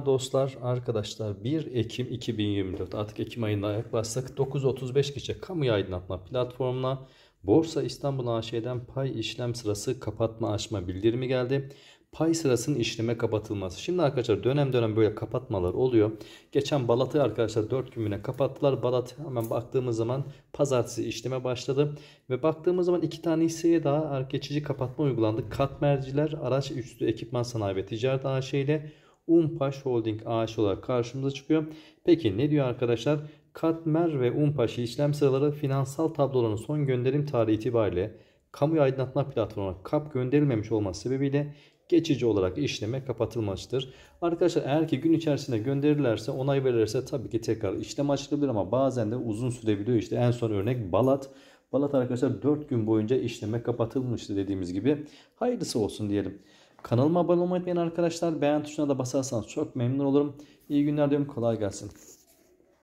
Dostlar, arkadaşlar 1 Ekim 2024 artık Ekim ayına yaklaşsak 9.35 gece kamu aydınlatma platformuna Borsa İstanbul AŞ'den pay işlem sırası kapatma açma bildirimi geldi. Pay sırasının işleme kapatılması. Şimdi arkadaşlar dönem dönem böyle kapatmalar oluyor. Geçen Balat'ı arkadaşlar 4 gününe kapattılar. Balat hemen baktığımız zaman pazartesi işleme başladı. Ve baktığımız zaman iki tane hisseye daha geçici kapatma uygulandı. Katmerciler, araç üstü ekipman sanayi ve ticaret AŞ ile Umpaş Holding AŞ olarak karşımıza çıkıyor. Peki ne diyor arkadaşlar? Katmer ve Umpaş işlem sıraları finansal tabloların son gönderim tarihi itibariyle kamu aydınlatma platformuna kap gönderilmemiş olması sebebiyle geçici olarak işleme kapatılmıştır. Arkadaşlar eğer ki gün içerisinde gönderirlerse onay verirse tabii ki tekrar işlem açılabilir ama bazen de uzun sürebiliyor. İşte en son örnek Balat. Balat arkadaşlar 4 gün boyunca işleme kapatılmıştı dediğimiz gibi. Hayırlısı olsun diyelim. Kanalıma abone olmayı arkadaşlar. Beğen tuşuna da basarsanız çok memnun olurum. İyi günler diyorum. Kolay gelsin.